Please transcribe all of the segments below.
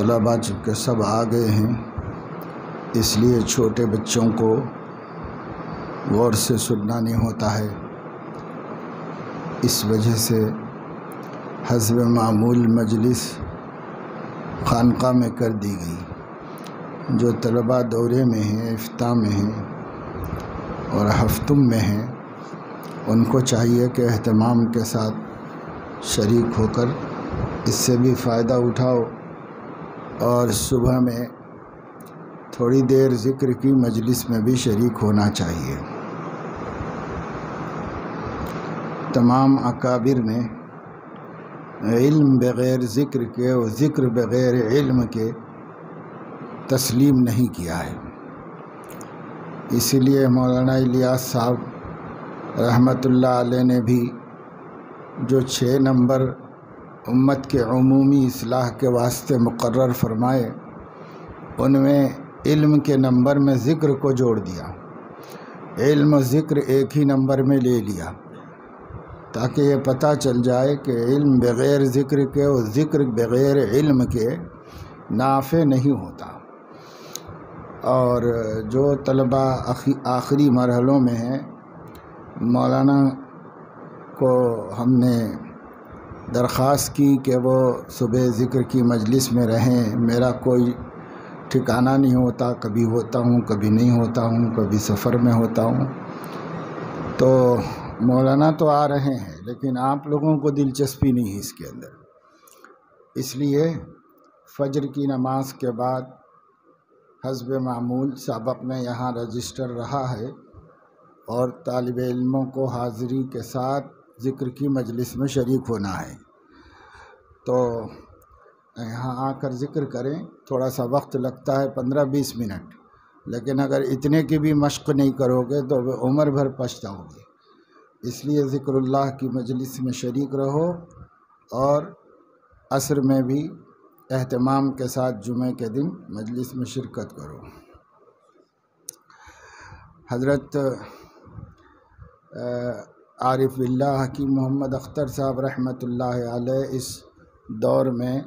तलबा चुपके सब आ गए हैं इसलिए छोटे बच्चों को गौर से सुनना नहीं होता है इस वजह से हजब मामूल मजलिस खानका में कर दी गई जो तलबा दौरे में हैं इफ्ताह में हैं और हफ्तुम में हैं उनको चाहिए कि अहतमाम के साथ शरीक होकर इससे भी फ़ायदा उठाओ और सुबह में थोड़ी देर ज़िक्र की मजलिस में भी शरीक होना चाहिए तमाम अकाबिर ने इल्म बग़ैर ज़िक्र के और ज़िक्र बग़ैर इल्म के तस्लीम नहीं किया है इसीलिए मौलाना इलियास साहब रहमतुल्लाह अलैह ने भी जो छः नंबर उम्मत के अमूमी असलाह के वास्ते मुकर फरमाए उनमें इल्म के नंबर में ज़िक्र को जोड़ दिया इल्म ज़िक्र एक ही नंबर में ले लिया ताकि ये पता चल जाए कि इल्म बग़ैर ज़िक्र के और ज़िक्र बग़ैर इल्म के नाफ़ नहीं होता और जो तलबा आखिरी मरहलों में हैं मौलाना को हमने दरख्वास्त की कि वो सुबह ज़िक्र की मजलिस में रहें मेरा कोई ठिकाना नहीं होता कभी होता हूँ कभी नहीं होता हूँ कभी सफ़र में होता हूँ तो मौलाना तो आ रहे हैं लेकिन आप लोगों को दिलचस्पी नहीं है इसके अंदर इसलिए फजर की नमाज के बाद हजब मामूल सबक में यहाँ रजिस्टर रहा है और तालब इलमों को हाज़िरी के साथ ज़िक्र की मजलिस में शरीक होना है तो यहाँ आकर ज़िक्र करें थोड़ा सा वक्त लगता है पंद्रह बीस मिनट लेकिन अगर इतने की भी मश्क़ नहीं करोगे तो उम्र भर पछताओगे इसलिए ज़िक्रल्लाह की मजलिस में शरीक रहो और असर में भी अहतमाम के साथ जुमे के दिन मजलिस में शिरकत करो हज़रत आरिफ बिल्लाह की मोहम्मद अख्तर साहब रहमत इस दौर में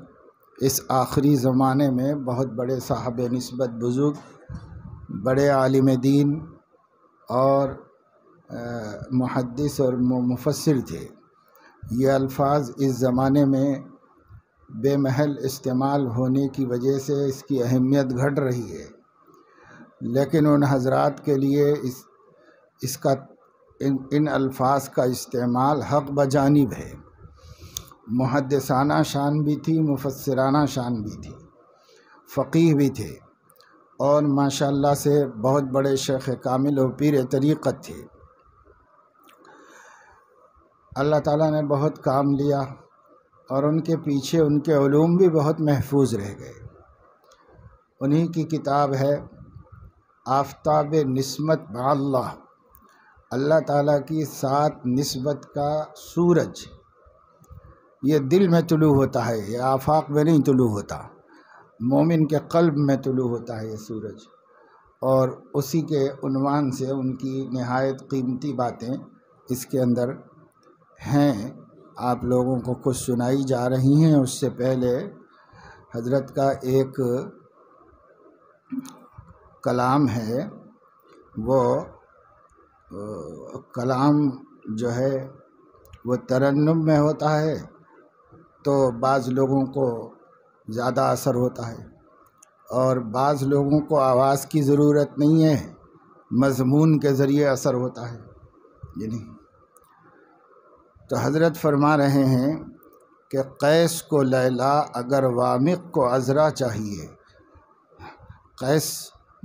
इस आखिरी ज़माने में बहुत बड़े साहब नस्बत बुज़ुर्ग बड़े आलिम दीन और मुहदस और मुफसर थे ये अल्फाज इस ज़माने में बेमहल इस्तेमाल होने की वजह से इसकी अहमियत घट रही है लेकिन उन हजरात के लिए इस इसका इन इन अल्फाज का इस्तेमाल हक बजानब है मुहदसाना शान भी थी मुफसराना शान भी थी फ़कीह भी थे और माशाल्लाह से बहुत बड़े शेख कामिल और पीर तरीक़त थे अल्लाह ताला ने बहुत काम लिया और उनके पीछे उनके ूम भी बहुत महफूज रह गए उन्हीं की किताब है आफ्ताब नस्मत अल्लाह अल्लाह ताला की सात नस्बत का सूरज ये दिल में तुलू होता है ये आफाक में नहीं तुलू होता मोमिन के कल्ब में तुलू होता है ये सूरज और उसी के उनवान से उनकी नहायत कीमती बातें इसके अंदर हैं आप लोगों को कुछ सुनाई जा रही हैं उससे पहले हजरत का एक कलाम है वो कलाम जो है वो तरन्नम में होता है तो बाज़ लोगों को ज़्यादा असर होता है और बाज़ लोगों को आवाज़ की ज़रूरत नहीं है मजमून के ज़रिए असर होता है नहीं तो हज़रत फरमा रहे हैं कि कैस को लैला अगर वामिक को अजरा चाहिए कैस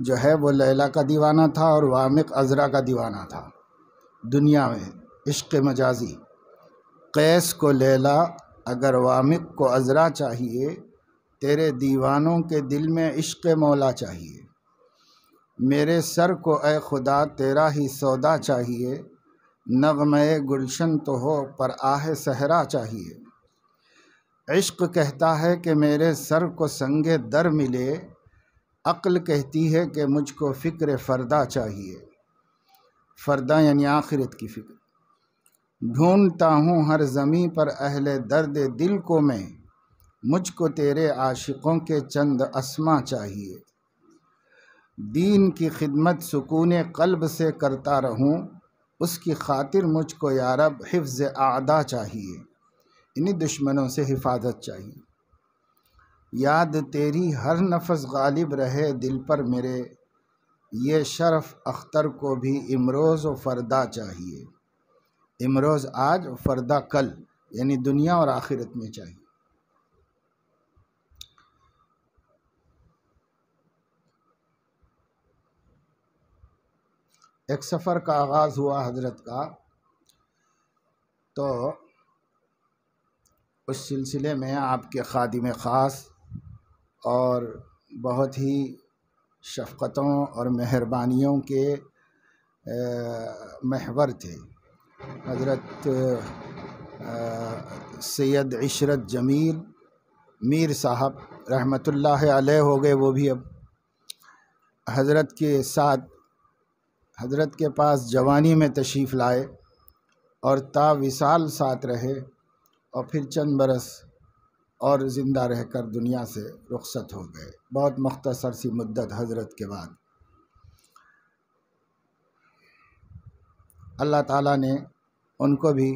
जो है वो लैला का दीवाना था और वामिक अजरा का दीवाना था दुनिया में इश्क मजाजी कैस को लैला अगर वामिक को अजरा चाहिए तेरे दीवानों के दिल में इश्क मौला चाहिए मेरे सर को ए खुदा तेरा ही सौदा चाहिए नगमय गुलशन तो हो पर आह सहरा चाहिए इश्क कहता है कि मेरे सर को संगे दर मिले अक्ल कहती है कि मुझको फ़िक्र फ़रदा चाहिए फ़रदा यानी आखिरत की फ़िक्र ढूंढता हूँ हर ज़मी पर अहल दर्द दिल को मैं मुझको तेरे आशिकों के चंद असमा चाहिए दीन की खिदमत सुकून कल्ब से करता रहूँ उसकी खातिर मुझको यारब हिफ्ज़ आदा चाहिए इन्हीं दुश्मनों से हिफाजत चाहिए याद तेरी हर नफस गालिब रहे दिल पर मेरे ये शरफ़ अख्तर को भी इमरोज़ व फरदा चाहिए इमरोज़ आज फरदा कल यानी दुनिया और आखिरत में चाहिए एक सफ़र का आगाज़ हुआ हजरत का तो उस सिलसिले में आपके खादिम ख़ास और बहुत ही शफ़क़तों और मेहरबानियों के महवर थे हज़रत सैयद इशरत जमील मीर साहब रहमतुल्लाह अलैह हो गए वो भी अब हज़रत के साथ हज़रत के पास जवानी में तशरीफ़ लाए और ताविसाल साथ रहे और फिर चंद बरस और ज़िंदा रहकर दुनिया से रुखसत हो गए बहुत मख्तसर सी मुद्दत हजरत के बाद अल्लाह ताला ने उनको भी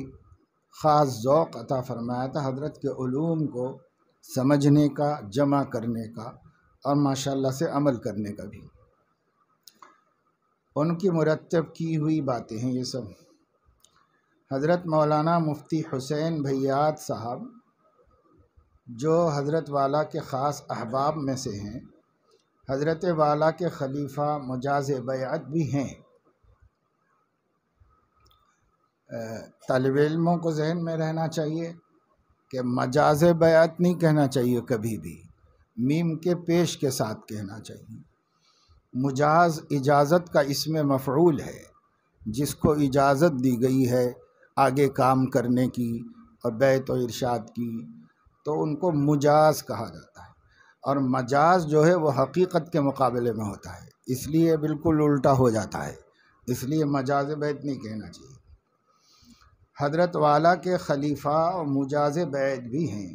ख़ास ज़ौक़ अता फ़रमाया था हजरत के ूम को समझने का जमा करने का और माशाल्लाह से अमल करने का भी उनकी मुरतब की हुई बातें हैं ये सब हज़रत मौलाना मुफ्ती हुसैन भैयाद साहब जो हज़रत वाला के ख़ास अहबाब में से हैं हज़रत वाला के खलीफा मुजाज बयात भी हैं तलब इलमों को जहन में रहना चाहिए कि मजाज बयात नहीं कहना चाहिए कभी भी मीम के पेश के साथ कहना चाहिए मुजाज इजाज़त का इसमें मफरूल है जिसको इजाज़त दी गई है आगे काम करने की और बैत और इरशाद की तो उनको मुजाज कहा जाता है और मजाज जो है वो हकीकत के मुकाबले में होता है इसलिए बिल्कुल उल्टा हो जाता है इसलिए मजाज बैत नहीं कहना चाहिए हजरत वाला के खलीफा और मुजाज बैत भी हैं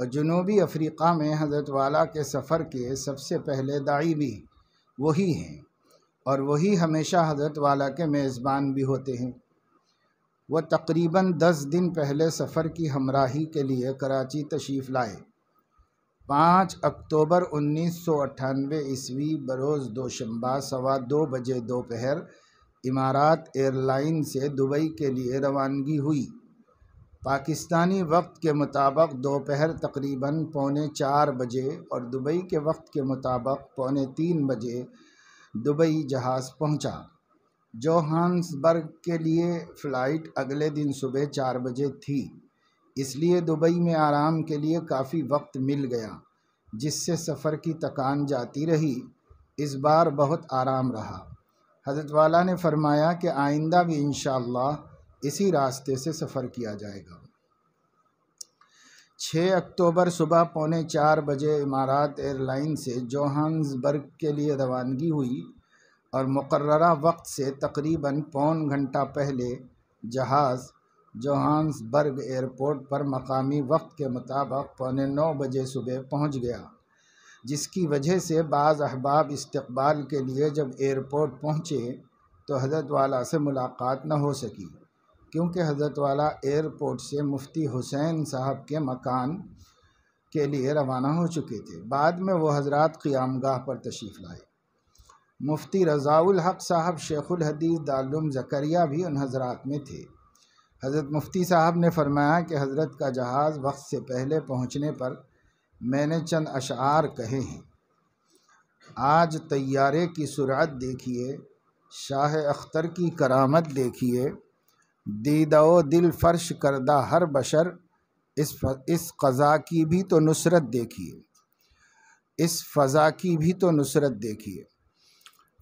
और जनूबी अफ्रीका में हजरत वाला के सफ़र के सबसे पहले दाई भी वही हैं और वही हमेशा हजरत वाला के मेज़बान भी होते हैं वह तकरीबन दस दिन पहले सफ़र की हमराही के लिए कराची तशीफ लाए पाँच अक्टूबर उन्नीस सौ अट्ठानवे ईस्वी बरोज़ शम्बा सवा दो बजे दोपहर इमारात एयरलाइन से दुबई के लिए रवानगी हुई पाकिस्तानी वक्त के मुताबिक दोपहर तकरीबन पौने चार बजे और दुबई के वक्त के मुताबिक पौने तीन बजे दुबई जहाज़ पहुंचा। जोहान्सबर्ग के लिए फ़्लाइट अगले दिन सुबह चार बजे थी इसलिए दुबई में आराम के लिए काफ़ी वक्त मिल गया जिससे सफ़र की थकान जाती रही इस बार बहुत आराम रहा हजरत वाला ने फरमाया कि आइंदा भी इन इसी रास्ते से सफ़र किया जाएगा 6 अक्टूबर सुबह पौने चार बजे इमारात एयरलाइन से जोहान्सबर्ग के लिए रवानगी हुई और मुकर्रा वक्त से तकरीबन पौन घंटा पहले जहाज़ जोहान्सबर्ग एयरपोर्ट पर मकामी वक्त के मुताबिक पौने नौ बजे सुबह पहुंच गया जिसकी वजह से बाज़ अहबाब इस्तबाल के लिए जब एयरपोर्ट पहुंचे तो हज़रत वाला से मुलाकात न हो सकी क्योंकि हज़रत वाला एयरपोर्ट से मुफ्ती हुसैन साहब के मकान के लिए रवाना हो चुके थे बाद में वो हजरत क़ियामगाह पर तशरीफ़ लाए मुफ्ती रज़ाउल हक साहब शेखुल हदीस दालुम जकरिया भी उन हजरात में थे हज़रत मुफ्ती साहब ने फरमाया कि हज़रत का जहाज़ वक्त से पहले पहुँचने पर मैंने चंद अशार कहे हैं आज तैयारे की सुरात देखिए शाह अख्तर की करामत देखिए दीदो दिल फर्श करदा हर बशर इस इस क़ज़ा की भी तो नुसरत देखिए इस फ़ज़ा की भी तो नुसरत देखिए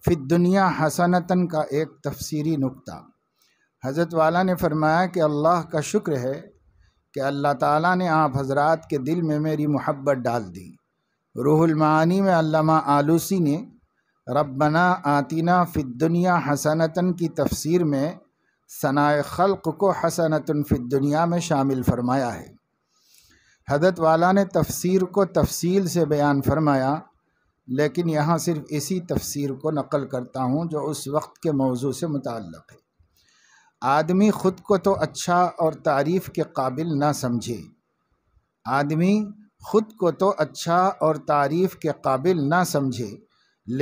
फिर दुनिया हसनतन का एक तफसीरी नुक्ता हज़रत वाला ने फरमाया कि अल्लाह का शुक्र है कि अल्लाह ताला ने आप हजरात के दिल में मेरी मोहब्बत डाल दी रूहलमानी में अल्लामा आलूसी ने रब्बना आतिना दुनिया हसनतन की तफसीर में सनाए खल्क़ को हसनतन दुनिया में शामिल फ़रमाया है हजरत वाला ने तफसीर को तफसील से बयान फरमाया लेकिन यहाँ सिर्फ इसी तफसीर को नकल करता हूँ जो उस वक्त के मौजू से मुतक़ है आदमी ख़ुद को तो अच्छा और तारीफ़ के काबिल ना समझे आदमी ख़ुद को तो अच्छा और तारीफ़ के काबिल ना समझे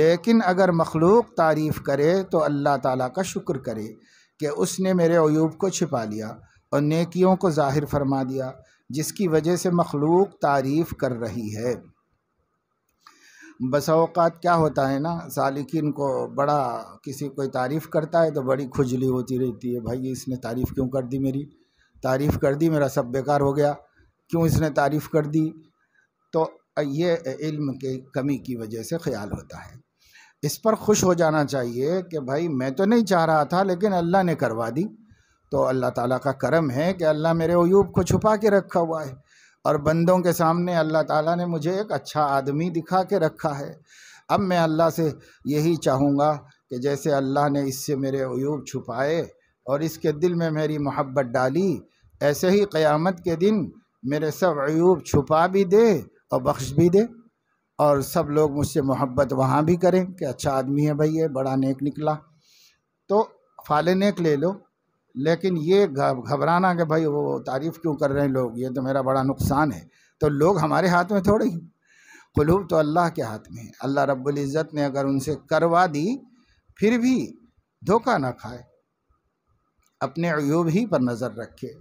लेकिन अगर मखलूक तारीफ़ करे तो अल्लाह ताला का शुक्र करे कि उसने मेरे अयूब को छिपा लिया और नेकियों को ज़ाहिर फरमा दिया जिसकी वजह से मखलूक तारीफ़ कर रही है बसाओकात क्या होता है ना सालिकिन को बड़ा किसी कोई तारीफ़ करता है तो बड़ी खुजली होती रहती है भाई इसने तारीफ़ क्यों कर दी मेरी तारीफ़ कर दी मेरा सब बेकार हो गया क्यों इसने तारीफ़ कर दी तो ये इल्म के कमी की वजह से ख्याल होता है इस पर खुश हो जाना चाहिए कि भाई मैं तो नहीं चाह रहा था लेकिन अल्लाह ने करवा दी तो अल्लाह ताला का करम है कि अल्लाह मेरे अयूब को छुपा के रखा हुआ है और बंदों के सामने अल्लाह ताला ने मुझे एक अच्छा आदमी दिखा के रखा है अब मैं अल्लाह से यही चाहूँगा कि जैसे अल्लाह ने इससे मेरे अयूब छुपाए और इसके दिल में मेरी मोहब्बत डाली ऐसे ही क़यामत के दिन मेरे सब अयूब छुपा भी दे और बख्श भी दे और सब लोग मुझसे मोहब्बत वहाँ भी करें कि अच्छा आदमी है भैया बड़ा नेक निकला तो फाल नेक ले लो लेकिन ये घबराना कि भाई वो तारीफ़ क्यों कर रहे हैं लोग ये तो मेरा बड़ा नुकसान है तो लोग हमारे हाथ में थोड़े ही कुलूब तो अल्लाह के हाथ में है अल्लाह रब्ज़त ने अगर उनसे करवा दी फिर भी धोखा ना खाए अपने अयूब ही पर नज़र रखे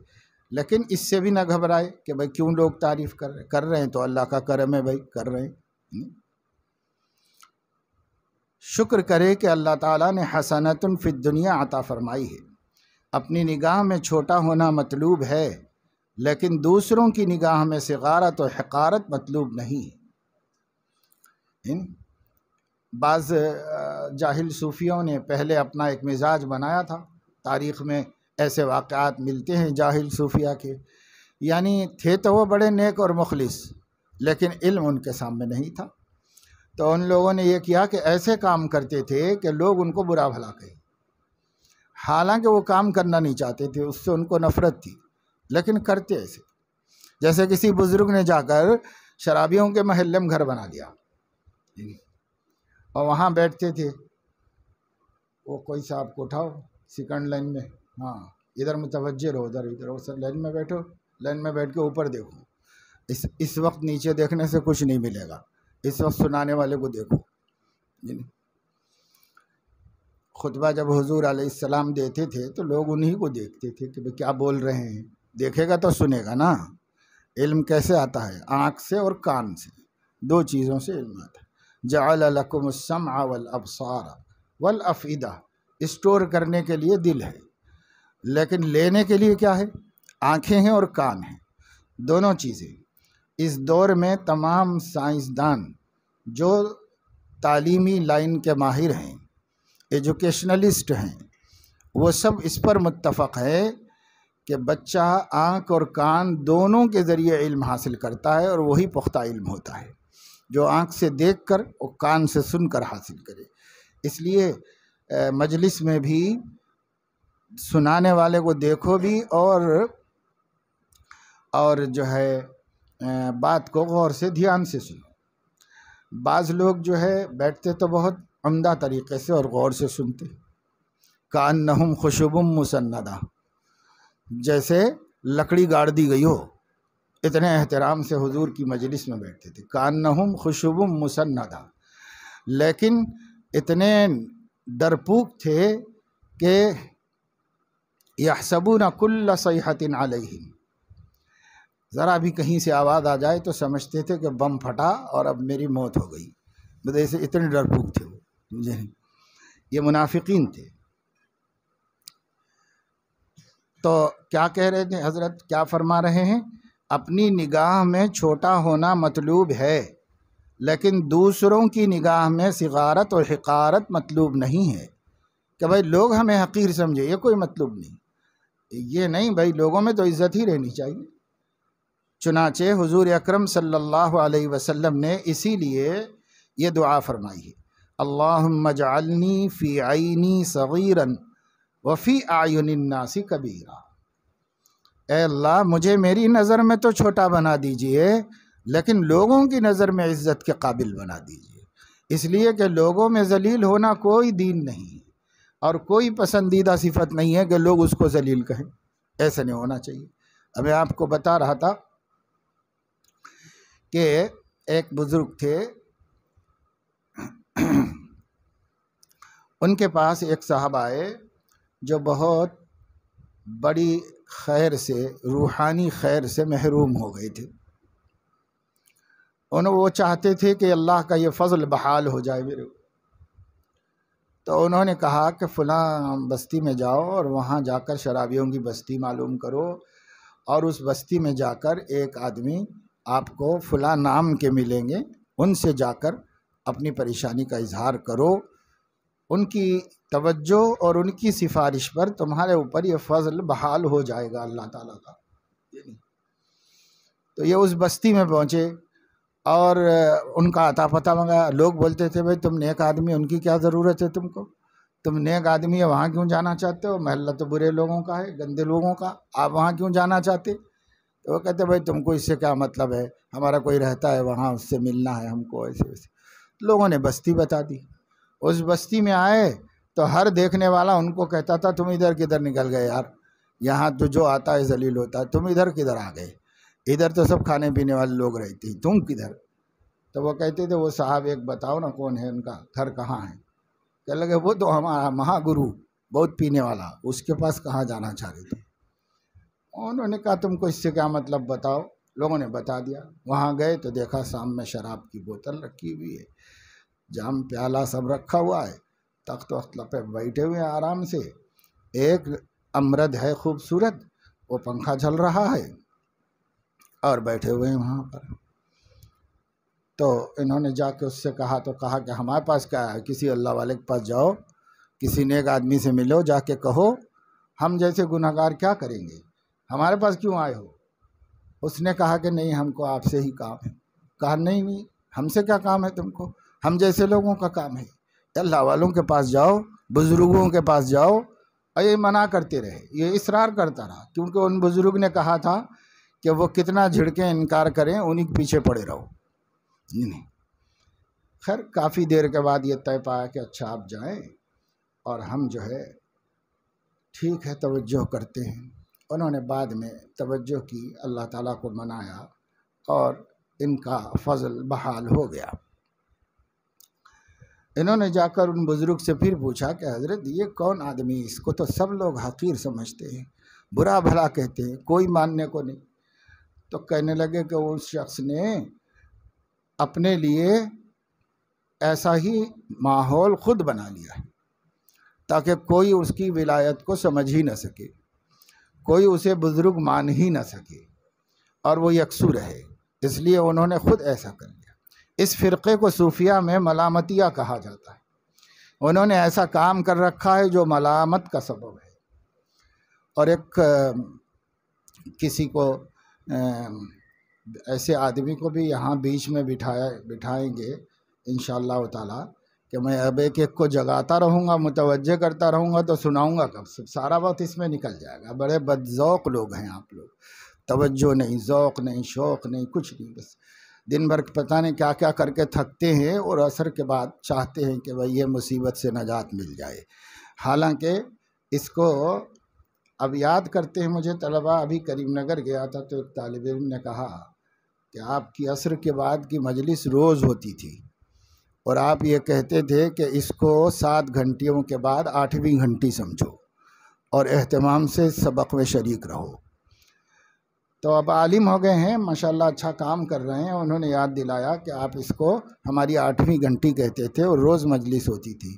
लेकिन इससे भी ना घबराए कि भाई क्यों लोग तारीफ़ कर रहे कर रहे हैं तो अल्लाह का करम है भाई कर रहे हैं हम्म। शुक्र करे कि अल्लाह ताला ने हसनतुन फिद दुनिया आता फरमाई है अपनी निगाह में छोटा होना मतलूब है लेकिन दूसरों की निगाह में सिगारत और हकारत मतलूब नहीं इन बाज़ जाहिल सूफ़ियों ने पहले अपना एक मिजाज बनाया था तारीख़ में ऐसे वाक़ात मिलते हैं जाहिल सूफिया के यानी थे तो वो बड़े नेक और मुखलिस लेकिन इल्म उनके सामने नहीं था तो उन लोगों ने यह किया कि ऐसे काम करते थे कि लोग उनको बुरा भला कहें हालांकि वो काम करना नहीं चाहते थे उससे उनको नफरत थी लेकिन करते ऐसे जैसे किसी बुज़ुर्ग ने जाकर शराबियों के महल में घर बना दिया और वहाँ बैठते थे वो कोई साहब को उठाओ सेकंड लाइन में हाँ इधर मुतवजे रहो उधर इधर सर लाइन में बैठो लाइन में बैठ के ऊपर देखो इस इस वक्त नीचे देखने से कुछ नहीं मिलेगा इस वक्त सुनाने वाले को देखो खुतबा जब हजूर आसमाम देते थे तो लोग उन्हीं को देखते थे कि भाई क्या बोल रहे हैं देखेगा तो सुनेगा ना इल्म कैसे आता है आँख से और कान से दो चीज़ों से इल्म आता है जलकुमसम आवल अबसार वल अफ़ीदा करने के लिए दिल है लेकिन लेने के लिए क्या है आँखें हैं और कान हैं दोनों चीज़ें इस दौर में तमाम साइंसदान जो तालीमी लाइन के माहिर हैं एजुकेशनलिस्ट हैं वो सब इस पर मुतफ़ है कि बच्चा आँख और कान दोनों के ज़रिए इल्म हासिल करता है और वही पुख्ता इल्म होता है जो आँख से देख कर और कान से सुन कर हासिल करे इसलिए मजलिस में भी सुनाने वाले को देखो भी और और जो है बात को गौर से ध्यान से सुनो बाज़ लोग जो है बैठते तो बहुत उमदा तरीक़े से और गौर से सुनते कान नहम खुशबुम मुसन्नदा जैसे लकड़ी गाड़ दी गई हो इतने एहतराम से हुजूर की मजलिस में बैठते थे कान नहम खुशबुम मुसन्नदा लेकिन इतने डरपूक थे कि न कुल्ल सयाहतिन आलहिम ज़रा भी कहीं से आवाज़ आ जाए तो समझते थे कि बम फटा और अब मेरी मौत हो गई मतलब ऐसे इतने डरपूक थे वो समझे ये मुनाफिकीन थे तो क्या कह रहे थे हज़रत क्या फरमा रहे हैं अपनी निगाह में छोटा होना मतलूब है लेकिन दूसरों की निगाह में सिगारत और हकारत मतलूब नहीं है कि भाई लोग हमें हकीर समझे ये कोई मतलूब नहीं ये नहीं भाई लोगों में तो इज़्ज़त ही रहनी चाहिए चुनाचे हुजूर अकरम सल्लल्लाहु अलैहि वसल्लम ने इसीलिए ये दुआ फरमाई है अल्लाहमजालनी फ़ी आइनी सगीरन वफ़ी आयुन्नासी कबीरा अल्लाह मुझे मेरी नज़र में तो छोटा बना दीजिए लेकिन लोगों की नज़र में इज़्ज़त के काबिल बना दीजिए इसलिए कि लोगों में जलील होना कोई दीन नहीं और कोई पसंदीदा सिफत नहीं है कि लोग उसको जलील कहें ऐसा नहीं होना चाहिए अब मैं आपको बता रहा था कि एक बुज़ुर्ग थे उनके पास एक साहब आए जो बहुत बड़ी खैर से रूहानी खैर से महरूम हो गए थे उन्होंने वो चाहते थे कि अल्लाह का ये फ़ल बहाल हो जाए मेरे तो उन्होंने कहा कि फ़लाँ बस्ती में जाओ और वहाँ जाकर शराबियों की बस्ती मालूम करो और उस बस्ती में जाकर एक आदमी आपको फ़लाँ नाम के मिलेंगे उनसे जाकर अपनी परेशानी का इजहार करो उनकी तवज्जो और उनकी सिफारिश पर तुम्हारे ऊपर ये फजल बहाल हो जाएगा अल्लाह ताला का तो ये उस बस्ती में पहुँचे और उनका अता पता मंगाया लोग बोलते थे भाई तुम नेक आदमी उनकी क्या ज़रूरत है तुमको तुम नेक आदमी है वहाँ क्यों जाना चाहते हो महल्ला तो बुरे लोगों का है गंदे लोगों का आप वहाँ क्यों जाना चाहते तो वो कहते भाई तुमको इससे क्या मतलब है हमारा कोई रहता है वहाँ उससे मिलना है हमको ऐसे वैसे लोगों ने बस्ती बता दी उस बस्ती में आए तो हर देखने वाला उनको कहता था तुम इधर किधर निकल गए यार यहाँ तो जो आता है जलील होता है तुम इधर किधर आ गए इधर तो सब खाने पीने वाले लोग रहते हैं तुम किधर तो वो कहते थे वो साहब एक बताओ ना कौन है उनका घर कहाँ है कह लगे वो तो हमारा महागुरु बहुत पीने वाला उसके पास कहाँ जाना चाह रहे थे उन्होंने कहा तुमको इससे क्या मतलब बताओ लोगों ने बता दिया वहाँ गए तो देखा शाम में शराब की बोतल रखी हुई है जाम प्याला सब रखा हुआ है तख्त वख्त लपे बैठे हुए हैं आराम से एक अमृत है खूबसूरत वो पंखा चल रहा है और बैठे हुए हैं वहाँ पर तो इन्होंने जाके उससे कहा तो कहा कि हमारे पास क्या है किसी अल्लाह वाले के पास जाओ किसी नेक आदमी से मिलो जाके कहो हम जैसे गुनाहगार क्या करेंगे हमारे पास क्यों आए हो उसने कहा कि नहीं हमको आपसे ही काम है कहा नहीं नहीं हमसे क्या काम है तुमको हम जैसे लोगों का काम है अल्लाह वालों के पास जाओ बुज़ुर्गों के पास जाओ और ये मना करते रहे ये इसरार करता रहा क्योंकि उन बुज़ुर्ग ने कहा था कि वो कितना झिड़कें इनकार करें उन्हीं के पीछे पड़े रहो नहीं खैर काफ़ी देर के बाद ये तय पाया कि अच्छा आप जाएं और हम जो है ठीक है तवज्जो करते हैं उन्होंने बाद में तवज्जो की अल्लाह ताला को मनाया और इनका फजल बहाल हो गया इन्होंने जाकर उन बुज़ुर्ग से फिर पूछा कि हज़रत ये कौन आदमी इसको तो सब लोग हकीर समझते हैं बुरा भला कहते हैं कोई मानने को नहीं तो कहने लगे कि उस शख्स ने अपने लिए ऐसा ही माहौल ख़ुद बना लिया ताकि कोई उसकी विलायत को समझ ही ना सके कोई उसे बुज़ुर्ग मान ही ना सके और वो यकसू रहे इसलिए उन्होंने ख़ुद ऐसा कर लिया इस फ़िरक़े को सूफिया में मलामतिया कहा जाता है उन्होंने ऐसा काम कर रखा है जो मलामत का सबब है और एक किसी को ऐसे आदमी को भी यहाँ बीच में बिठाया बिठाएंगे इन ताला कि मैं अब एक एक को जगाता रहूँगा मुतवजह करता रहूँगा तो सुनाऊँगा कब सारा वक्त इसमें निकल जाएगा बड़े बदजोक़ लोग हैं आप लोग तवज्जो नहीं ओक़ नहीं शौक़ नहीं कुछ नहीं बस दिन भर पता नहीं क्या क्या करके थकते हैं और असर के बाद चाहते हैं कि भाई ये मुसीबत से नजात मिल जाए हालांकि इसको अब याद करते हैं मुझे तलबा अभी करीमनगर गया था तो एक तालब इम ने कहा कि आपकी असर के बाद की मजलिस रोज़ होती थी और आप ये कहते थे कि इसको सात घंटियों के बाद आठवीं घंटी समझो और अहतमाम से सबक में शरीक रहो तो अब आलिम हो गए हैं माशाल्लाह अच्छा काम कर रहे हैं उन्होंने याद दिलाया कि आप इसको हमारी आठवीं घंटी कहते थे और रोज़ मजलिस होती थी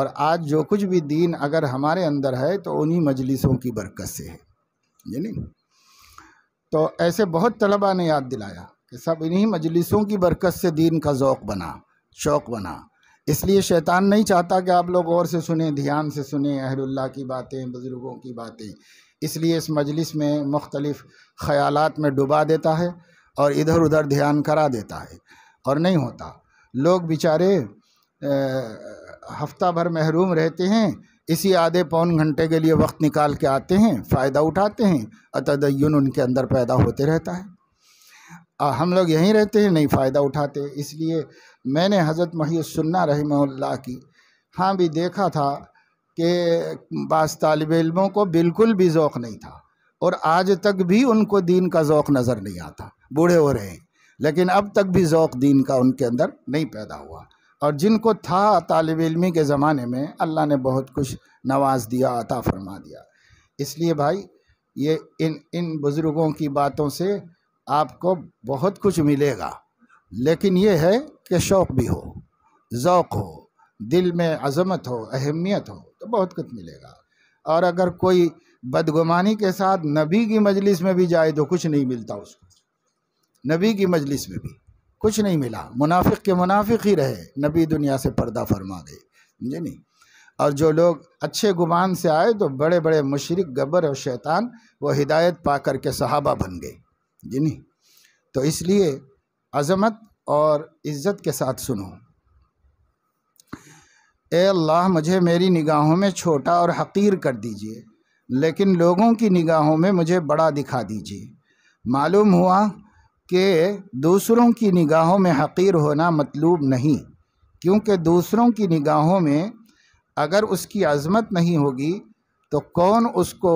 और आज जो कुछ भी दीन अगर हमारे अंदर है तो उन्हीं मजलिसों की बरकत से है यानी तो ऐसे बहुत तलबा ने याद दिलाया कि सब इन्हीं मजलिसों की बरकत से दीन का ओक़ बना शौक़ बना इसलिए शैतान नहीं चाहता कि आप लोग गौर से सुने ध्यान से सुने अहरुल्ला की बातें बुज़ुर्गों की बातें इसलिए इस मजलिस में मुख्तलिफ़ ख्यालात में डुबा देता है और इधर उधर ध्यान करा देता है और नहीं होता लोग बेचारे हफ्ता भर महरूम रहते हैं इसी आधे पौन घंटे के लिए वक्त निकाल के आते हैं फ़ायदा उठाते हैं अतदयन उनके अंदर पैदा होते रहता है आ, हम लोग यहीं रहते हैं नहीं फ़ायदा उठाते इसलिए मैंने हज़रत महीसन्ना रहीमल्ला की हाँ भी देखा था कि बास तालब इलमों को बिल्कुल भी ओक़ नहीं था और आज तक भी उनको दीन का ओक़ नज़र नहीं आता बूढ़े हो रहे हैं लेकिन अब तक भी ओक़ दीन का उनके अंदर नहीं पैदा हुआ और जिनको था तालब इलमी के ज़माने में अल्लाह ने बहुत कुछ नवाज दिया अता फरमा दिया इसलिए भाई ये इन इन बुज़ुर्गों की बातों से आपको बहुत कुछ मिलेगा लेकिन ये है कि शौक़ भी हो ओक़ हो दिल में अज़मत हो अहमियत हो तो बहुत कुछ मिलेगा और अगर कोई बदगुमानी के साथ नबी की मजलिस में भी जाए तो कुछ नहीं मिलता उसको नबी की मजलिस में भी कुछ नहीं मिला मुनाफिक के मुनाफिक ही रहे नबी दुनिया से पर्दा फरमा गए समझे नहीं और जो लोग अच्छे गुमान से आए तो बड़े बड़े मशरक गबर और शैतान वो हिदायत पा कर के सहाबा बन गए जी नहीं तो इसलिए अज़मत और इज़्ज़त के साथ सुनो ए अल्लाह मुझे मेरी निगाहों में छोटा और हकीर कर दीजिए लेकिन लोगों की निगाहों में मुझे बड़ा दिखा दीजिए मालूम हुआ कि दूसरों की निगाहों में हकीर होना मतलूब नहीं क्योंकि दूसरों की निगाहों में अगर उसकी अज़मत नहीं होगी तो कौन उसको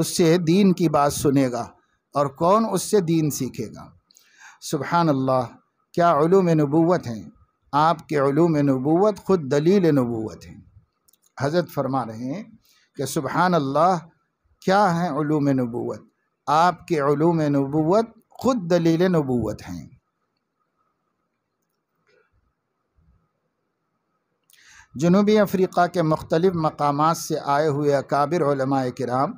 उससे दीन की बात सुनेगा और कौन उससे दीन सीखेगा सुबहान अल्लाह क्या ूम नबूत हैं आपके ूम नबूत ख़ुद दलील नबूत हैं हज़रत फरमा रहे हैं कि सुबहान अल्लाह क्या हैं ूम नबूत आपके ूम नबूत ख़ुद दलील नबूत हैं जनूबी अफ्रीका के मुख्तलिफ़ मकाम से आए हुए अकाबिर कराम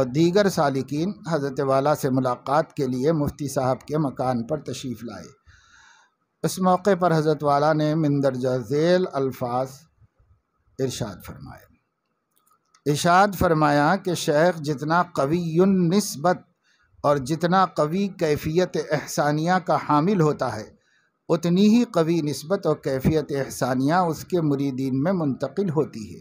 और दीगर सालिकीन हज़रत वाला से मुलाकात के लिए मुफ्ती साहब के मकान पर तशरीफ़ लाए इस मौके पर हज़रत वाला ने मंदरजा झेल अल्फाज इरशाद फरमाए इशाद फरमाया कि शेख जितना कवी नस्बत और जितना कवी कैफियत एहसानिया का हामिल होता है उतनी ही कवी नस्बत और कैफियत एहसानिया उसके मुरीदीन में मुंतकिल होती है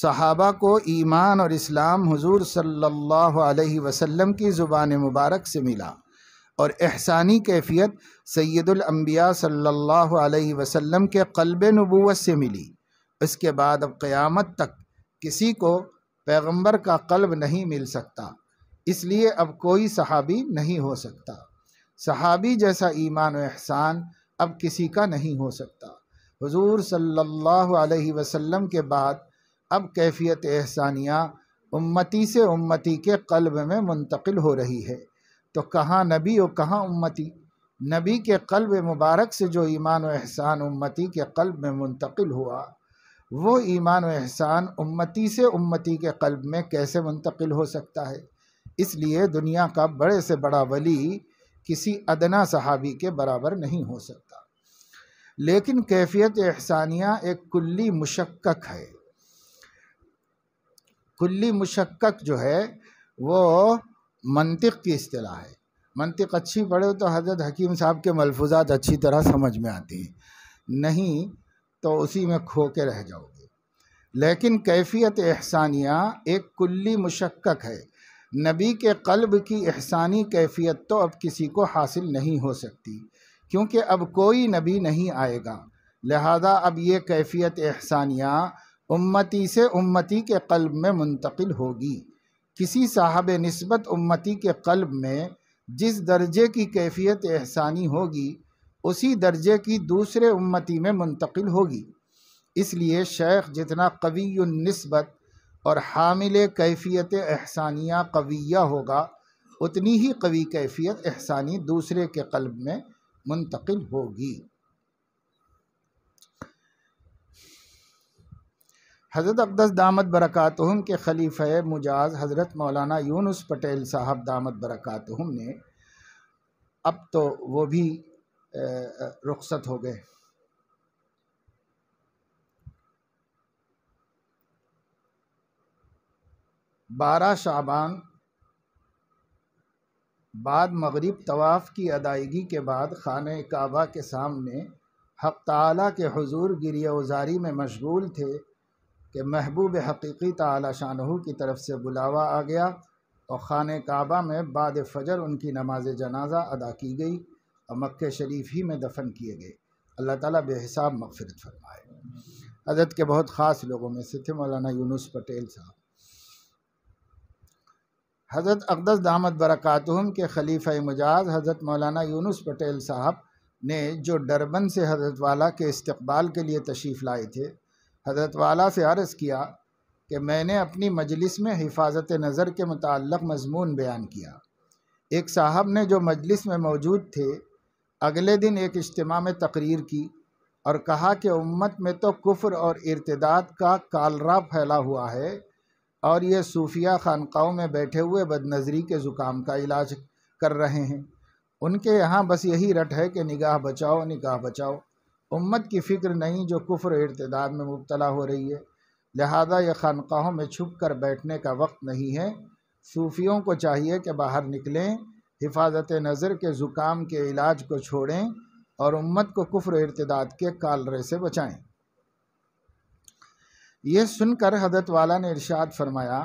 सहाबा को ईमान और इस्लाम हुजूर सल्लल्लाहु अलैहि वसल्लम की ज़ुबान मुबारक से मिला और एहसानी कैफियत सैदुलम्बिया सल्ला वसलम के कल्ब नबूत से मिली इसके बाद अब क़्यामत तक किसी को पैगंबर का कल्ब नहीं मिल सकता इसलिए अब कोई सहाबी नहीं हो सकता सहाबी जैसा ईमान एहसान अब किसी का नहीं हो सकता हुजूर सल्लल्लाहु अलैहि वसल्लम के बाद अब कैफियत एहसानियाँ उम्मती से उम्मती के कल्ब में मुंतकिल हो रही है तो कहाँ नबी और कहाँ उम्मती नबी के कल्ब मुबारक से जो ईमान एहसान उम्मती के कल्ब में मुंतकिल हुआ वो ईमान व एहसान उम्मती से उम्मती के कल्ब में कैसे मुंतकिल हो सकता है इसलिए दुनिया का बड़े से बड़ा वली किसी अदना सहाबी के बराबर नहीं हो सकता लेकिन कैफियत एहसानिया एक कुल्ली मुशक्क है कुल्ली मुशक्क जो है वो मनतिक की अतलाह है मनतिक अच्छी पढ़े तो हजरत हकीम साहब के मलफूजात अच्छी तरह समझ में आती हैं नहीं तो उसी में खो के रह जाओगे लेकिन कैफियत एहसानिया एक कुल्ली मुशक्क है नबी के कल्ब की एहसानी कैफियत तो अब किसी को हासिल नहीं हो सकती क्योंकि अब कोई नबी नहीं आएगा लिहाजा अब ये कैफियत एहसानिया उम्मती से उम्मती के कल्ब में मुंतकिल होगी किसी साहब नस्बत उम्मती के कल्ब में जिस दर्जे की कैफियत एहसानी होगी उसी दर्जे की दूसरे उम्मती में मुंतकिल होगी इसलिए शेख जितना कवी नस्बत और हामिल कैफियत एहसानिया कविया होगा उतनी ही कवी कैफियत एहसानी दूसरे के कल्ब में मुंतकिल होगी हज़रत अकदस दामद बरक़ात के खलीफ़ मुजाज हज़रत मौलाना यूनुस पटेल साहब दामद बरक़ात ने अब तो वो भी रुखसत हो गए बारह शाबान बाद मगरिब तवाफ़ की अदायगी के बाद ख़ान काबा के सामने हक ताली के हजूर गिरिया उजारी में मशगूल थे कि महबूब हकीकी ताली शाहू की तरफ से बुलावा आ गया और ख़ान काबा में बाद फजर उनकी नमाज जनाजा अदा की गई और मक् शरीफ ही में दफन किए गए अल्लाह ताला बेहिसाब मगफरत फरमाए हजरत के बहुत ख़ास लोगों में से थे मौलाना यूनुस पटेल साहब हज़रत अकदस दामद बरक़ातहम के खलीफा मजाज हज़रत मौलाना यूनुस पटेल साहब ने जो डरबन से हज़रत वाला के इस्तबाल के लिए तशरीफ़ लाए थे हज़रत वाला से अर्ज़ किया कि मैंने अपनी मजलिस में हिफाजत नज़र के मतलब मज़मून बयान किया एक साहब ने जो मजलिस में मौजूद थे अगले दिन एक इज्तम में तकरीर की और कहा कि उम्मत में तो कुफ्र और इर्तदाद का कालरा फैला हुआ है और ये सूफिया खानकाओं में बैठे हुए बदनज़री के ज़ुकाम का इलाज कर रहे हैं उनके यहाँ बस यही रट है कि निगाह बचाओ निगाह बचाओ उम्मत की फ़िक्र नहीं जो कुफ्र इर्तदाद में मुबतला हो रही है लिहाजा ये खानकाहों में छुप कर बैठने का वक्त नहीं है सूफियों को चाहिए कि बाहर निकलें हिफाजत नज़र के ज़ुकाम के इलाज को छोड़ें और उम्मत को कुफ्र इर्तदाद के कालरे से बचाएं यह सुनकर हजरत वाला ने इरशाद फरमाया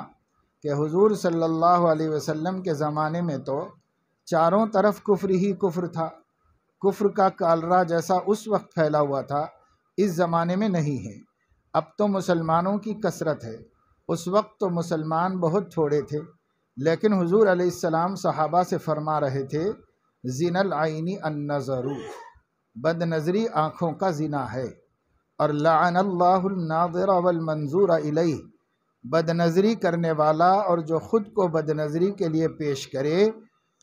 कि हुजूर सल्लल्लाहु अलैहि वसल्लम के ज़माने में तो चारों तरफ कुफ्र ही कुफ्र था कुफ्र का कालरा जैसा उस वक्त फैला हुआ था इस ज़माने में नहीं है अब तो मुसलमानों की कसरत है उस वक्त तो मुसलमान बहुत थोड़े थे लेकिन हुजूर अलैहिस्सलाम सहाबा से फरमा रहे थे जिनल आइनी अन्नज़रू बद नज़री आँखों का जिना है और लानल्लानादर वलमंजूर अलई बद नज़री करने वाला और जो ख़ुद को बद नज़री के लिए पेश करे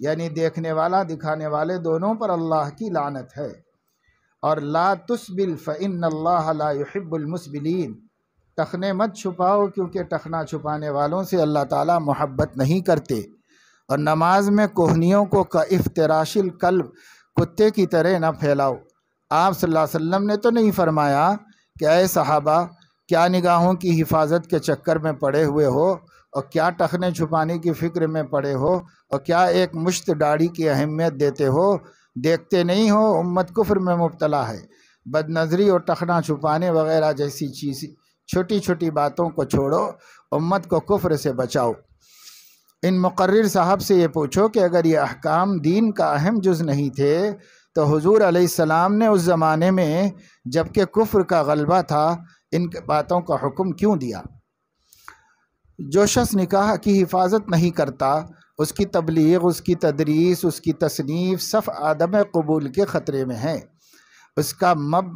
यानी देखने वाला दिखाने वाले दोनों पर अल्लाह की लानत है और ला तुस्बिल फ़िन अल्लाह लाहिबुलमसबिलीन टखने मत छुपाओ क्योंकि टखना छुपाने वालों से अल्लाह ताला मोहब्बत नहीं करते और नमाज में कोहनियों को का इफ्तराशिल कल्ब कुत्ते की तरह ना फैलाओ आप सल्लल्लाहु अलैहि वसल्लम ने तो नहीं फरमाया कि अय साहबा क्या निगाहों की हिफाजत के चक्कर में पड़े हुए हो और क्या टखने छुपाने की फ़िक्र में पड़े हो और क्या एक मुश्त दाढ़ी की अहमियत देते हो देखते नहीं हो उम्मत कुफ्र में मुबतला है बदनज़री और टखना छुपाने वगैरह जैसी चीज़ छोटी छोटी बातों को छोड़ो उम्मत को कुफ्र से बचाओ इन मुकर्र साहब से ये पूछो कि अगर ये अहकाम दीन का अहम जुज़ नहीं थे तो हुजूर अलैहिस्सलाम ने उस ज़माने में जबकि कुफ्र का गलबा था इन बातों का हुक्म क्यों दिया जो शख्स निकाह की हिफाजत नहीं करता उसकी तबलीग उसकी तदरीस उसकी तसनीफ़ सफ़ आदम कबूल के ख़तरे में है उसका मब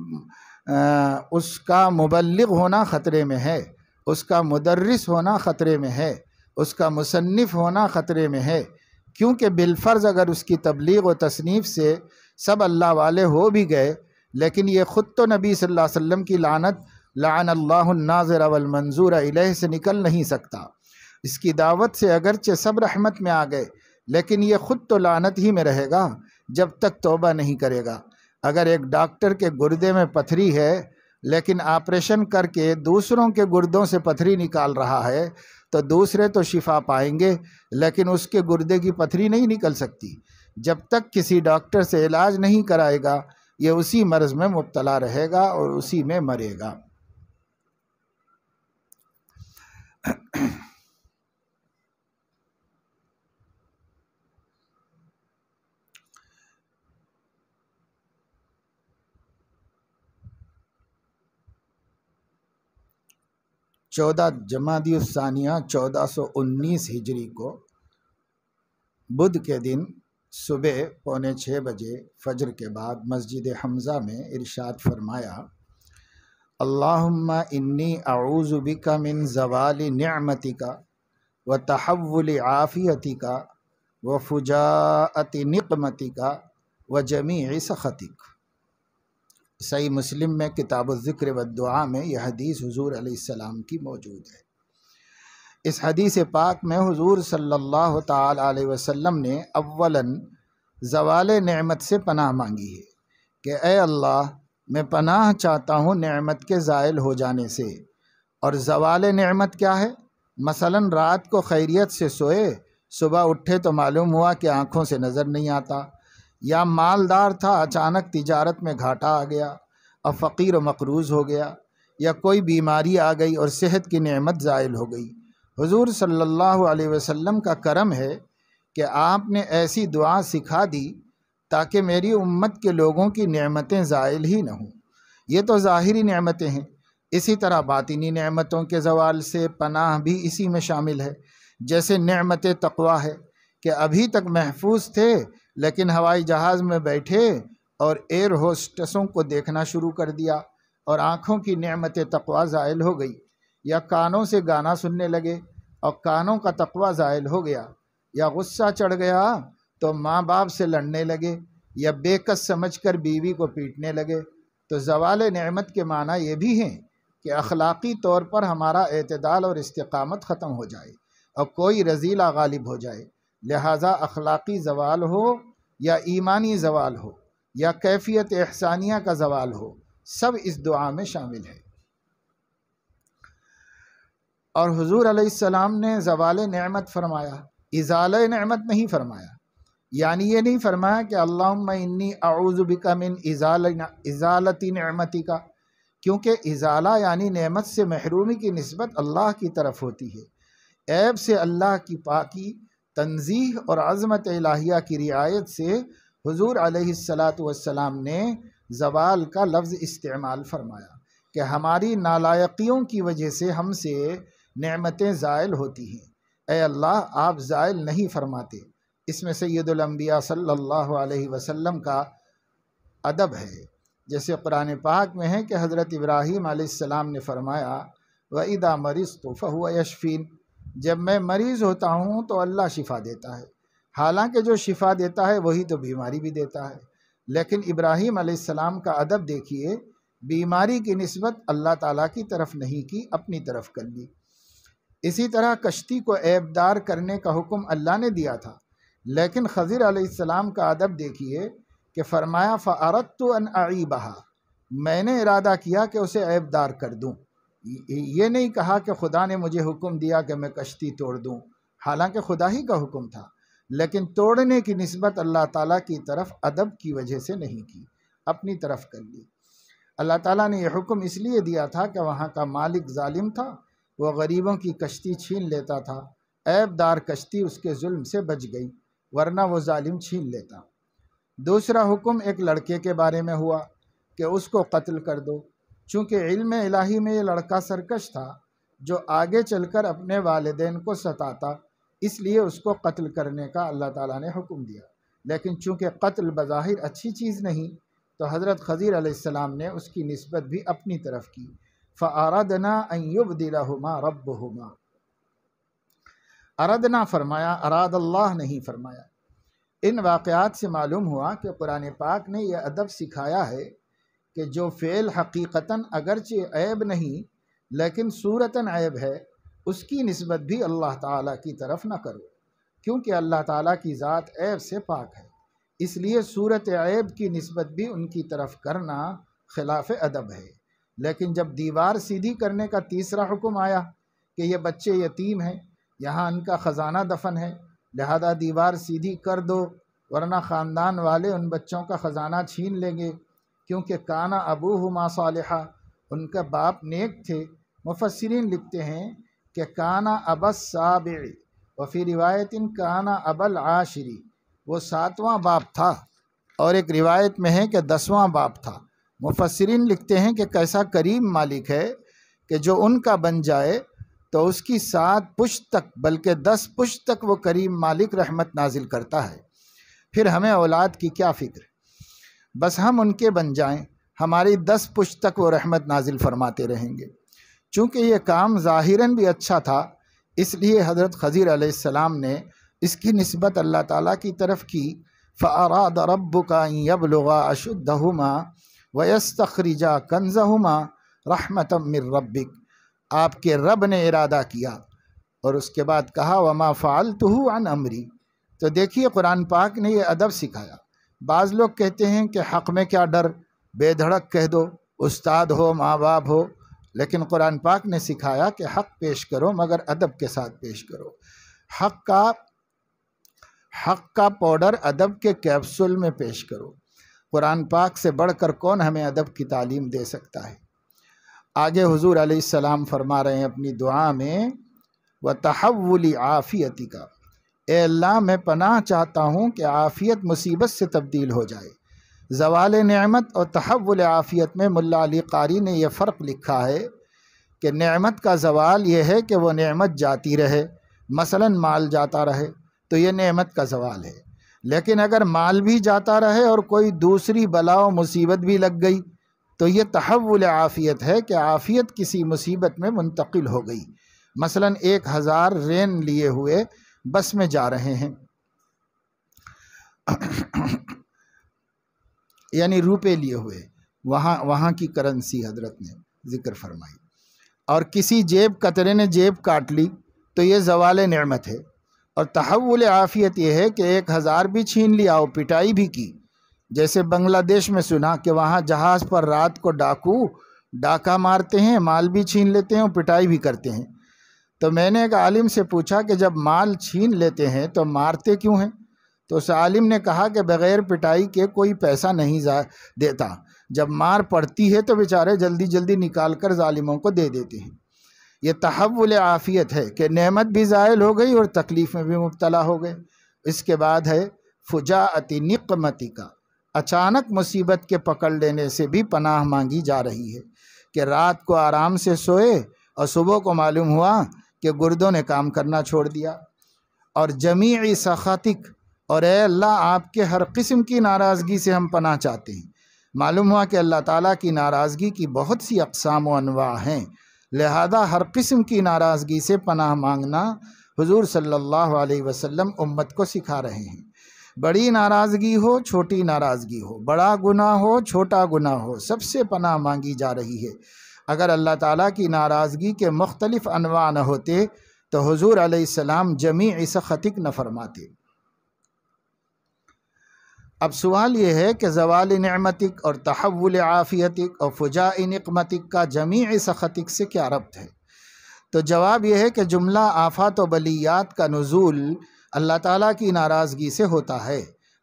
उसका मुबलग होना ख़तरे में है उसका मदरस होना ख़तरे में है उसका मुसनफ़ होना ख़तरे में है क्योंकि बिलफ़र्ज़ अगर उसकी तबलीग व तसनीफ़ से सब अल्लाह वाले हो भी गए लेकिन ये ख़ुद तो नबी सल्लल्लाहु अलैहि वसल्लम की लानत लान अल्लाहनाजर मंजूर अलह से निकल नहीं सकता इसकी दावत से अगरचे सब रहमत में आ गए लेकिन ये ख़ुद तो लानत ही में रहेगा जब तक तोबा नहीं करेगा अगर एक डॉक्टर के गुर्दे में पथरी है लेकिन ऑपरेशन करके दूसरों के गुर्दों से पथरी निकाल रहा है तो दूसरे तो शिफा पाएंगे लेकिन उसके गुर्दे की पथरी नहीं निकल सकती जब तक किसी डॉक्टर से इलाज नहीं कराएगा ये उसी मर्ज़ में मुबतला रहेगा और उसी में मरेगा चौदह जमादिसानिया चौदह सौ उन्नीस हिजरी को बुध के दिन सुबह पौने छः बजे फजर के बाद मस्जिद हमज़ा में इरशाद फरमाया अल्लाहुम्मा इन्नी आऊज़ुबिका मिन जवाल का व तहवल आफ़ियतिका व फुजाअति निकमतिका व जमी सखतिक सही मुस्लिम में किताब ज़िक्र व दुआ में यह हदीस हुजूर अलैहिस्सलाम की मौजूद है इस हदीस पाक में हजूर सल्लल्लाहु अलैहि वसल्लम ने अव्वलन जवाल नमत से पनाह मांगी है कि ए अल्लाह मैं पनाह चाहता हूँ नमत के ज़ायल हो जाने से और जवाल नमत क्या है मसलन रात को खैरियत से सोए सुबह उठे तो मालूम हुआ कि आँखों से नज़र नहीं आता या मालदार था अचानक तिजारत में घाटा आ गया और फ़कीर मकरूज़ हो गया या कोई बीमारी आ गई और सेहत की नेमत ज़ायल हो गई हुजूर सल्लल्लाहु अलैहि वसल्लम का करम है कि आपने ऐसी दुआ सिखा दी ताकि मेरी उम्मत के लोगों की नेमतें ज़ायल ही न हों ये तो ज़ाहरी नेमतें हैं इसी तरह बातिनी नेमतों के जवाल से पनाह भी इसी में शामिल है जैसे नमत तकवा है कि अभी तक महफूज थे लेकिन हवाई जहाज़ में बैठे और एयर होस्टसों को देखना शुरू कर दिया और आँखों की नमत तकवा ज़ायल हो गई या कानों से गाना सुनने लगे और कानों का तकवा ज़ायल हो गया या गुस्सा चढ़ गया तो माँ बाप से लड़ने लगे या बेकस समझकर बीवी को पीटने लगे तो जवाल नमत के माना ये भी हैं कि अखलाक़ी तौर पर हमारा अतदाल और इस्तकामत ख़त्म हो जाए और कोई रजीला गालिब हो जाए लिहाजा अखलाक़ी जवाल हो या ईमानी जवाल हो या कैफियत एहसानिया का जवाल हो सब इस दुआ में शामिल है और हजूर अलैहिस्सलाम ने जवाल नमत फरमाया इजाल नमत नहीं फरमाया यानी ये नहीं फरमाया कि अल्लाह इन्नी आउज़बिका मिन इजाल इजालती नमती का क्योंकि इजाला यानी नेमत से महरूमी की नस्बत अल्लाह की तरफ होती है ऐब से अल्लाह की पाकी तनजीह और आज़मत इलाहिया की रियायत से हजूर आसलाम ने जवाल का लफ्ज़ इस्तेमाल फरमाया कि हमारी नालायकियों की वजह से हमसे नमतें ज़ायल होती हैं ए अल्लाह आप ज़ायल नहीं फरमाते इसमें सैदुलम्बिया सल्लल्लाहु अलैहि वसल्लम का अदब है जैसे कुरान पाक में है कि हज़रत इब्राहीम आसमाम ने फरमाया व इदा मरीज़ तो यशफ़ीन जब मैं मरीज़ होता हूँ तो अल्लाह शिफा देता है हालांकि जो शिफा देता है वही तो बीमारी भी देता है लेकिन इब्राहीम आसमाम का अदब देखिए बीमारी की नस्बत अल्लाह ताला की तरफ नहीं की अपनी तरफ कर ली इसी तरह कश्ती को ऐबदार करने का हुक्म अल्लाह ने दिया था लेकिन खज़ीर आसमाम का अदब देखिए कि फ़रमाया फ़ारत तो अन आई बहा मैंने इरादा किया कि उसे ऐबदार कर दूँ ये नहीं कहा कि खुदा ने मुझे हुक्म दिया कि मैं कश्ती तोड़ दूँ हालांकि खुदा ही का हुक्म था लेकिन तोड़ने की नस्बत अल्लाह ताला की तरफ अदब की वजह से नहीं की अपनी तरफ कर ली अल्लाह ताला ने यह हुक्म इसलिए दिया था कि वहाँ का मालिक ालिम था वह गरीबों की कश्ती छीन लेता था ऐबदार कश्ती उसके जुल्म से बच गई वरना वो ालिम छीन लेता दूसरा हुक्म एक लड़के के बारे में हुआ कि उसको कत्ल कर दो चूँकि इल्म इलाही में ये लड़का सरकश था जो आगे चलकर अपने वालदेन को सताता इसलिए उसको कत्ल करने का अल्लाह ताला ने हुक्म दिया लेकिन चूँकि कत्ल बज़ाहिर अच्छी चीज़ नहीं तो हज़रत खज़ीर अलैहिस्सलाम ने उसकी नस्बत भी अपनी तरफ की फ़ारदना अयुब दिलहुमा रब हुमा अरदना फरमाया अराद अल्लाह नहीं फरमाया इन वाक़ात से मालूम हुआ कि कुरान पाक ने यह अदब सिखाया है कि जो फ़ेल हकीकता अगरचे ऐब नहीं लेकिन सूरता ऐब है उसकी नस्बत भी अल्लाह ताला की तरफ ना करो क्योंकि अल्लाह ताला की ज़ात ऐब से पाक है इसलिए सूरत ऐब की नस्बत भी उनकी तरफ करना खिलाफ अदब है लेकिन जब दीवार सीधी करने का तीसरा हुक्म आया कि ये बच्चे यतीम हैं यहाँ उनका ख़जाना दफन है लिहाजा दीवार सीधी कर दो वरना ख़ानदान वाले उन बच्चों का ख़जाना छीन लेंगे क्योंकि काना अबू हमा सालहा उनका बाप नेक थे मुफसरिन लिखते हैं कि काना अबस व वफ़ी रिवायत काना अबल आशरी वो सातवां बाप था और एक रिवायत में है कि दसवां बाप था मुफसरिन लिखते हैं कि कैसा करीम मालिक है कि जो उनका बन जाए तो उसकी सात पुश तक बल्कि दस पुश तक वो करीम मालिक रहमत नाजिल करता है फिर हमें औलाद की क्या फ़िक्र बस हम उनके बन जाएं हमारी दस पुश तक वो रहमत नाजिल फरमाते रहेंगे चूँकि ये काम ज़ाहिरन भी अच्छा था इसलिए हज़रत खज़ीर आसमाम ने इसकी नस्बत अल्लाह ताला की तरफ की फ़राद रब का यबलगा अशुद्धहुमा वयस्तखरिजा कंजहुमा रहमत मिर रब्बिक आपके रब ने इरादा किया और उसके बाद कहा वमा फ़ालतू अन अमरी तो देखिए कुरान पाक ने यह अदब सिखाया बाज़ लोग कहते हैं कि हक़ में क्या डर बेधड़क कह दो उस्ताद हो माँ बाप हो लेकिन कुरान पाक ने सिखाया कि हक़ पेश करो मगर अदब के साथ पेश करो हक़ का हक़ का पाउडर अदब के कैप्सूल में पेश करो कुरान पाक से बढ़कर कौन हमें अदब की तालीम दे सकता है आगे हजूर सलाम फरमा रहे हैं अपनी दुआ में व तहवली आफ़ियती का अल्लाह मैं पनाह चाहता हूँ कि आफ़ियत मुसीबत से तब्दील हो जाए जवाल नमत और तहवल आफ़ियत में मुल्ला अली कारी ने यह फ़र्क लिखा है कि नमत का जवाल यह है कि वह नमत जाती रहे मसलन माल जाता रहे तो यह नमत का जवाल है लेकिन अगर माल भी जाता रहे और कोई दूसरी बला व मुसीबत भी लग गई तो यह तहवल आफ़ियत है कि आफ़ियत किसी मुसीबत में मुंतकिल हो गई मसलन एक हज़ार रेन लिए हुए बस में जा रहे हैं यानी रुपए लिए हुए वहाँ वहाँ की करेंसी हजरत ने ज़िक्र फरमाई और किसी जेब कतरे ने जेब काट ली तो ये जवाल नमत है और तहवल आफ़ियत यह है कि एक हज़ार भी छीन लिया और पिटाई भी की जैसे बांग्लादेश में सुना कि वहाँ जहाज़ पर रात को डाकू डाका मारते हैं माल भी छीन लेते हैं और पिटाई भी करते हैं तो मैंने एक आलिम से पूछा कि जब माल छीन लेते हैं तो मारते क्यों हैं तो उस आलिम ने कहा कि बग़ैर पिटाई के कोई पैसा नहीं देता जब मार पड़ती है तो बेचारे जल्दी जल्दी निकाल कर ालिमों को दे देते हैं ये तहवल आफ़ियत है कि नेमत भी ज़ायल हो गई और तकलीफ़ में भी मुबतला हो गए इसके बाद है फुजाअति निकमती का अचानक मुसीबत के पकड़ लेने से भी पनाह मांगी जा रही है कि रात को आराम से सोए और सुबह को मालूम हुआ कि गुर्दों ने काम करना छोड़ दिया और जमी सखातिक और अल्लाह आपके हर किस्म की नाराज़गी से हम पना चाहते हैं मालूम हुआ कि अल्लाह ताला की नाराज़गी की बहुत सी अकसाम अनवा हैं लिहाजा हर किस्म की नाराज़गी से पनाह मांगना हुजूर सल्लल्लाहु अलैहि वसल्लम उम्मत को सिखा रहे हैं बड़ी नाराज़गी हो छोटी नाराज़गी हो बड़ा गुनाह हो छोटा गुनाह हो सबसे पनाह मांगी जा रही है अगर अल्लाह ताला की नाराज़गी के मुख्तलिफ़ अनवा न होते तो हुजूर आसमाम जमी ख़तिक न फरमाते अब सवाल यह है कि जवाल नमतिक और तहवल आफ़ियतिक और फ़ुजा नकमतिक का जमी खतिक से क्या रब्त है तो जवाब यह है कि जुमला आफ़ात व बलियात का नज़ूल अल्लाह ताला की नाराज़गी से होता है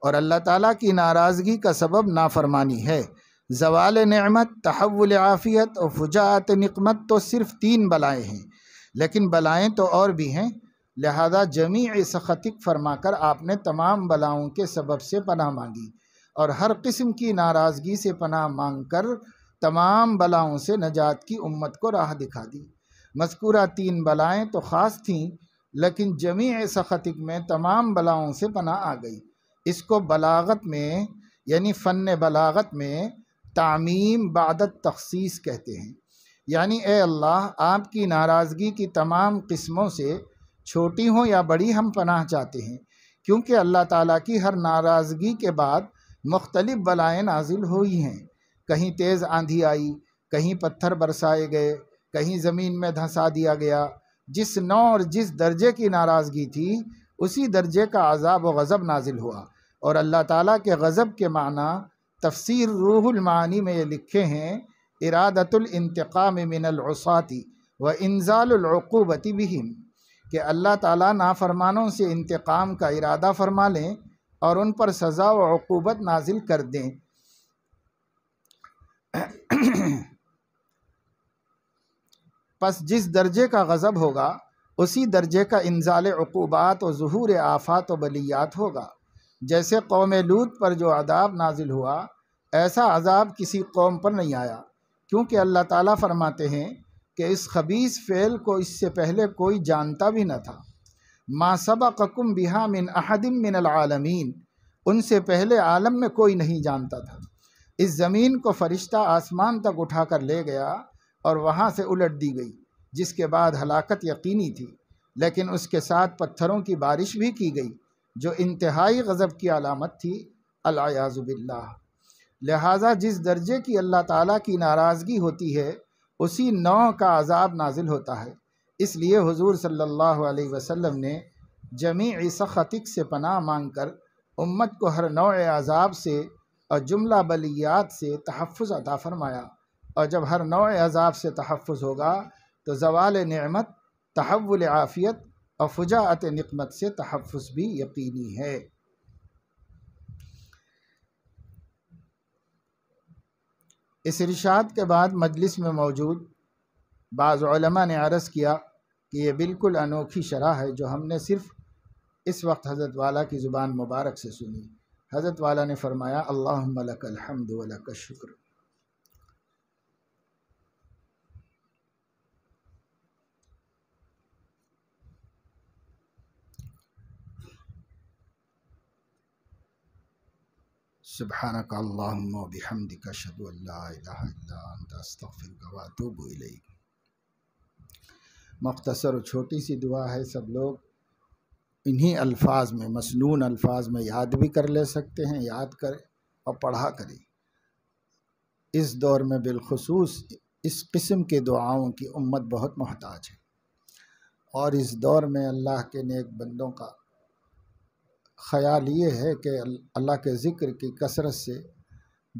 और अल्लाह ताला की नाराज़गी का सबब नाफरमानी है जवाल नमत तहवल आफ़ियत और फुजात नकमत तो सिर्फ़ तीन बलाएँ हैं लेकिन बलाएँ तो और भी हैं लिहाजा जमी सख़तिक फरमा कर आपने तमाम बलाओं के सबब से पनाह मांगी और हर किस्म की नाराज़गी से पनाह मांग कर तमाम बलाओं से नजात की उम्मत को राह दिखा दी मस्कुरा तीन बलाएँ तो ख़ास थीं लेकिन जमी सख़तिक में तमाम बलाओं से पनाह आ गई इसको बलागत में यानी फ़न बलागत में तामीम बादत तखसीस कहते हैं यानी ए अल्लाह आपकी नाराज़गी की तमाम किस्मों से छोटी हो या बड़ी हम पनाह चाहते हैं क्योंकि अल्लाह ताला की हर नाराज़गी के बाद मुख्तलिफ़ बलाएँ नाजिल हुई हैं कहीं तेज़ आंधी आई कहीं पत्थर बरसाए गए कहीं ज़मीन में धंसा दिया गया जिस नौ और जिस दर्जे की नाराज़गी थी उसी दर्जे का आज़ाब व गज़ब नाजिल हुआ और अल्लाह ताला के गज़ब के माना तफसीर रूहमानी में ये लिखे हैं इरादतुलतकाम मिनलसाती व इन्ज़ालूबती बहिम कि अल्लाह ताला नाफरमानों से इंतकाम का इरादा फरमा लें और उन पर सज़ा व अकूबत नाजिल कर दें बस जिस दर्जे का गज़ब होगा उसी दर्जे का इंजाल अकूबात और ظहूर आफ़ात व बलियात होगा जैसे कौम लूत पर जो आदाब नाजिल हुआ ऐसा अजाब किसी कौम पर नहीं आया क्योंकि अल्लाह ताला फरमाते हैं कि इस खबीस फ़ेल को इससे पहले कोई जानता भी न था माँ सबकम बिहा मिन अहदम मिन आलमीन उनसे पहले आलम में कोई नहीं जानता था इस ज़मीन को फरिश्ता आसमान तक उठा कर ले गया और वहाँ से उलट दी गई जिसके बाद हलाकत यकीनी थी लेकिन उसके साथ पत्थरों की बारिश भी की गई जो इंतहाई गज़ब की अलामत थी अलायाज़ुबिल्ला लिहाजा जिस दर्जे की अल्लाह ताला की नाराज़गी होती है उसी नौ का अजाब नाजिल होता है इसलिए हुजूर सल्लल्लाहु अलैहि वसल्लम ने जमी सख़तिक से पनाह मांग कर उम्मत को हर नौ अजाब से और जुमला बलियात से तहफ़ अदा फ़रमाया और जब हर नौ अजाब से तहफ़ होगा तो जवाल नमत तहवल आफ़ियत और फुजात नकमत से तहफ़ भी यकीनी है इस इरशाद के बाद मजलिस में मौजूद बाज़ा ने अर्ज़ किया कि यह बिल्कुल अनोखी शरह है जो हमने सिर्फ़ इस वक्त हज़रत वाला की ज़ुबान मुबारक से सुनी हज़रत वाला ने फ़रमाया अल्लाह लकल हमद शुक्र सुबहानक अल्लाहुम्मा बिहमदिक अशहदु अल्ला इलाहा इल्ला अंत अस्तगफिरुक व अतूबु इलैक मख्तसर छोटी सी दुआ है सब लोग इन्हीं अल्फाज में मसनून अल्फाज में याद भी कर ले सकते हैं याद करें और पढ़ा करें इस दौर में बिलखसूस इस किस्म के दुआओं की उम्मत बहुत मोहताज है और इस दौर में अल्लाह के नेक बंदों का ख्याल ये है कि अल्लाह के ज़िक्र की कसरत से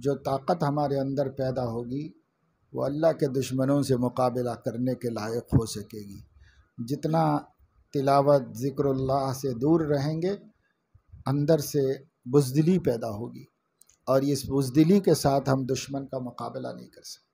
जो ताकत हमारे अंदर पैदा होगी वो अल्लाह के दुश्मनों से मुकाबला करने के लायक हो सकेगी जितना तिलावत ज़िक्रल्ला से दूर रहेंगे अंदर से बुजदिली पैदा होगी और इस बुजदिली के साथ हम दुश्मन का मुकाबला नहीं कर सकते